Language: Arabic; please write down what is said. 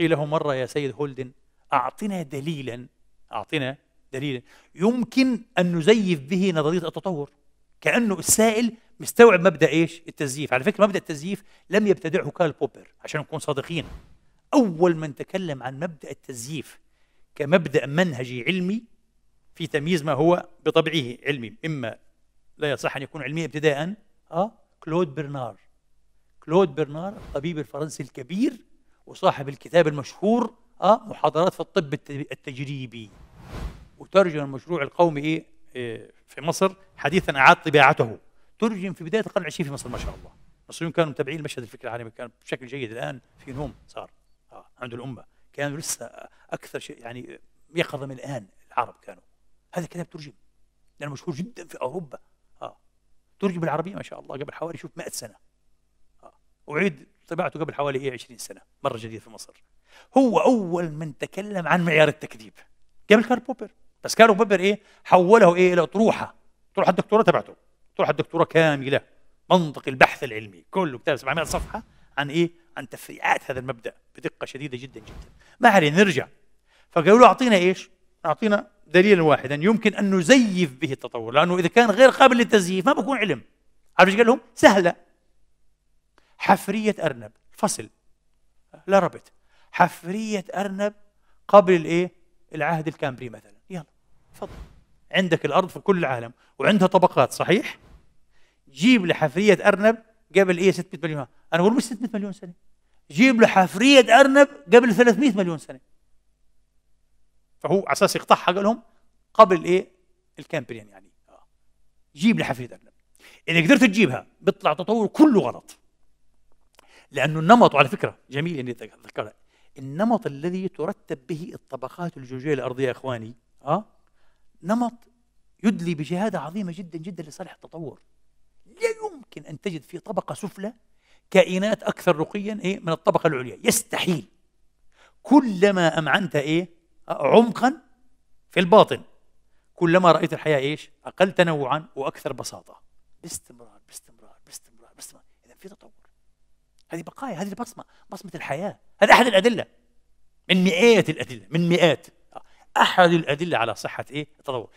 قيل له مرة يا سيد هولدن أعطنا دليلا أعطنا دليلا يمكن أن نزيف به نظرية التطور كأنه السائل مستوعب مبدأ إيش؟ التزييف على فكرة مبدأ التزييف لم يبتدعه كارل بوبر عشان نكون صادقين أول من تكلم عن مبدأ التزييف كمبدأ منهجي علمي في تمييز ما هو بطبعه علمي إما لا يصح أن يكون علميا ابتداء أه؟ كلود برنار كلود برنار الطبيب الفرنسي الكبير وصاحب الكتاب المشهور اه محاضرات في الطب التجريبي وترجم المشروع القومي إيه،, ايه في مصر حديثا اعاد طباعته ترجم في بدايه القرن العشرين في مصر ما شاء الله المصريون كانوا متابعين المشهد الفكري العالمي كان بشكل جيد الان في نوم صار آه عند الامه كانوا لسه اكثر شيء يعني يقظه من الان العرب كانوا هذا الكتاب ترجم لانه مشهور جدا في اوروبا اه ترجم بالعربيه ما شاء الله قبل حوالي شوف 100 سنه آه. اعيد طباعته قبل حوالي 20 إيه، سنة مرة جديدة في مصر هو أول من تكلم عن معيار التكذيب قبل كارل بوبر بس كارل بوبر إيه حوله إيه إلى أطروحة أطروحة الدكتوراه تبعته أطروحة الدكتوراه كاملة منطق البحث العلمي كله كتاب 700 صفحة عن إيه عن تفريعات هذا المبدأ بدقة شديدة جدا جدا ما علينا نرجع فقالوا له أعطينا إيش أعطينا دليلا واحدا يمكن أن نزيف به التطور لأنه إذا كان غير قابل للتزييف ما بكون علم عارف ايش قال لهم؟ سهله حفرية أرنب فصل لا ربط حفرية أرنب قبل الإيه؟ العهد الكامبري مثلا يلا تفضل عندك الأرض في كل العالم وعندها طبقات صحيح؟ جيب لي حفرية أرنب قبل إيه 600 مليون أنا بقول مش 600 مليون سنة جيب له حفرية أرنب قبل 300 مليون سنة فهو على أساس يقطعها قال لهم قبل إيه الكامبريان يعني آه. جيب لي حفرية أرنب إذا قدرت تجيبها بيطلع تطور كله غلط لأنه النمط على فكرة جميل أني ذكرها النمط الذي ترتب به الطبقات الجيولوجية الأرضية يا إخواني أه؟ نمط يدلي بشهادة عظيمة جدا جدا لصالح التطور لا يمكن أن تجد في طبقة سفلى كائنات أكثر رقيا إيه من الطبقة العليا يستحيل كلما أمعنت إيه عمقا في الباطن كلما رأيت الحياة إيش أقل تنوعا وأكثر بساطة باستمرار باستمرار باستمرار باستمرار إذا في تطور هذه بقايا هذه البصمة بصمة الحياة هذا أحد الأدلة من مئات الأدلة من مئات أحد الأدلة على صحة إيه التطور